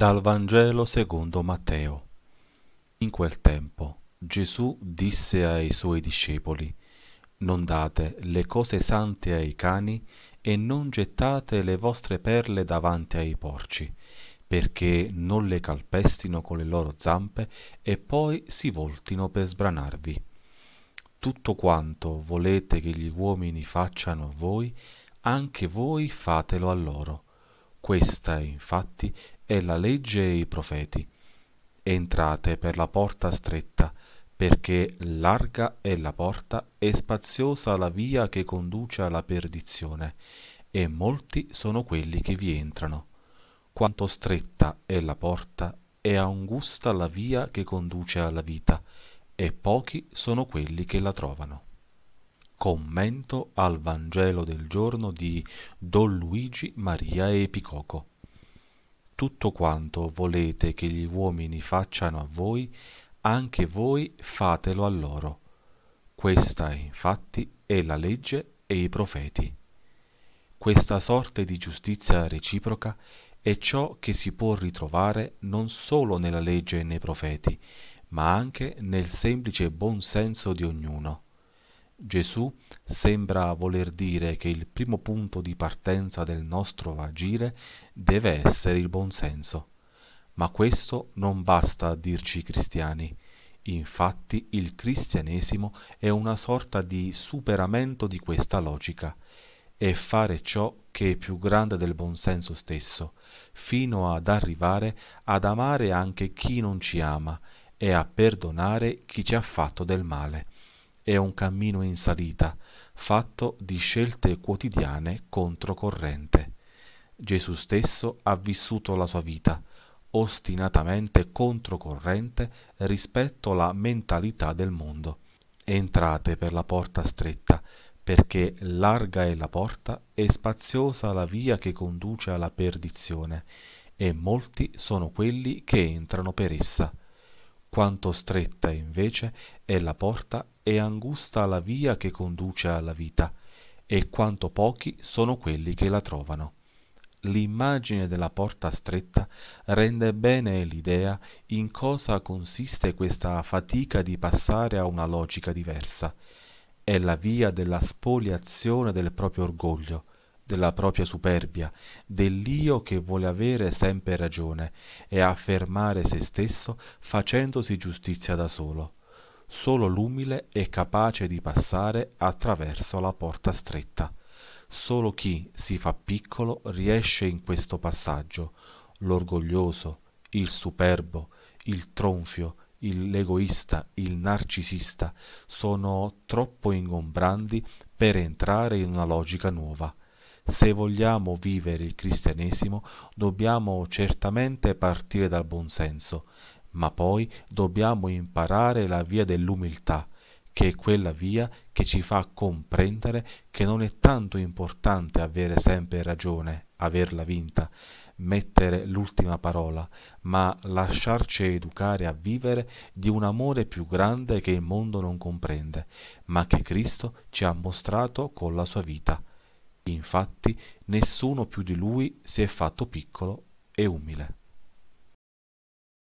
Dal Vangelo secondo Matteo. In quel tempo Gesù disse ai suoi discepoli, Non date le cose sante ai cani e non gettate le vostre perle davanti ai porci, perché non le calpestino con le loro zampe e poi si voltino per sbranarvi. Tutto quanto volete che gli uomini facciano a voi, anche voi fatelo a loro. Questa infatti è la legge e i profeti. Entrate per la porta stretta, perché larga è la porta e spaziosa la via che conduce alla perdizione, e molti sono quelli che vi entrano. Quanto stretta è la porta e angusta la via che conduce alla vita, e pochi sono quelli che la trovano. Commento al Vangelo del giorno di Don Luigi Maria Epicoco tutto quanto volete che gli uomini facciano a voi, anche voi fatelo a loro. Questa infatti è la legge e i profeti. Questa sorte di giustizia reciproca è ciò che si può ritrovare non solo nella legge e nei profeti, ma anche nel semplice buon senso di ognuno. Gesù sembra voler dire che il primo punto di partenza del nostro agire deve essere il buonsenso. Ma questo non basta a dirci cristiani. Infatti il cristianesimo è una sorta di superamento di questa logica È fare ciò che è più grande del buonsenso stesso, fino ad arrivare ad amare anche chi non ci ama e a perdonare chi ci ha fatto del male è un cammino in salita, fatto di scelte quotidiane controcorrente. Gesù stesso ha vissuto la sua vita ostinatamente controcorrente rispetto alla mentalità del mondo. Entrate per la porta stretta, perché larga è la porta e spaziosa la via che conduce alla perdizione, e molti sono quelli che entrano per essa quanto stretta invece è la porta e angusta la via che conduce alla vita, e quanto pochi sono quelli che la trovano. L'immagine della porta stretta rende bene l'idea in cosa consiste questa fatica di passare a una logica diversa. È la via della spoliazione del proprio orgoglio, della propria superbia, dell'io che vuole avere sempre ragione e affermare se stesso facendosi giustizia da solo. Solo l'umile è capace di passare attraverso la porta stretta. Solo chi si fa piccolo riesce in questo passaggio. L'orgoglioso, il superbo, il tronfio, l'egoista, il narcisista sono troppo ingombranti per entrare in una logica nuova. Se vogliamo vivere il cristianesimo dobbiamo certamente partire dal buonsenso, ma poi dobbiamo imparare la via dell'umiltà, che è quella via che ci fa comprendere che non è tanto importante avere sempre ragione, averla vinta, mettere l'ultima parola, ma lasciarci educare a vivere di un amore più grande che il mondo non comprende, ma che Cristo ci ha mostrato con la sua vita infatti, nessuno più di lui si è fatto piccolo e umile.